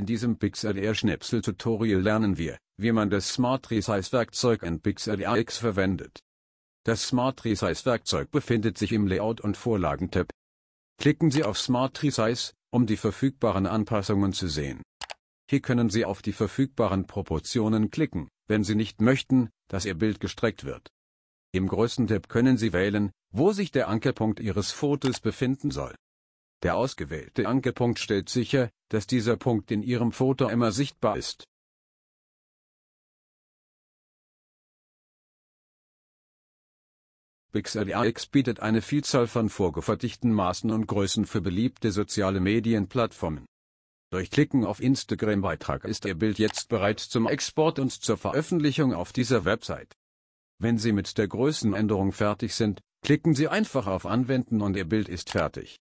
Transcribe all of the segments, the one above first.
In diesem PixelR Schnipsel Tutorial lernen wir, wie man das Smart Resize Werkzeug in Pixel X verwendet. Das Smart Resize Werkzeug befindet sich im Layout und Vorlagen Tab. Klicken Sie auf Smart Resize, um die verfügbaren Anpassungen zu sehen. Hier können Sie auf die verfügbaren Proportionen klicken, wenn Sie nicht möchten, dass Ihr Bild gestreckt wird. Im Größentab können Sie wählen, wo sich der Ankerpunkt Ihres Fotos befinden soll. Der ausgewählte Ankerpunkt stellt sicher, dass dieser Punkt in Ihrem Foto immer sichtbar ist. PixelAX bietet eine Vielzahl von vorgefertigten Maßen und Größen für beliebte soziale Medienplattformen. Durch Klicken auf Instagram-Beitrag ist Ihr Bild jetzt bereit zum Export und zur Veröffentlichung auf dieser Website. Wenn Sie mit der Größenänderung fertig sind, klicken Sie einfach auf Anwenden und Ihr Bild ist fertig.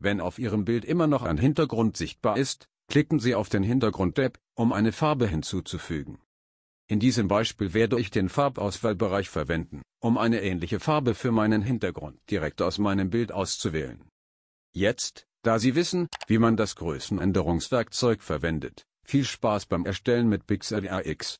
Wenn auf Ihrem Bild immer noch ein Hintergrund sichtbar ist, klicken Sie auf den hintergrund app um eine Farbe hinzuzufügen. In diesem Beispiel werde ich den Farbauswahlbereich verwenden, um eine ähnliche Farbe für meinen Hintergrund direkt aus meinem Bild auszuwählen. Jetzt, da Sie wissen, wie man das Größenänderungswerkzeug verwendet, viel Spaß beim Erstellen mit Pixar AX.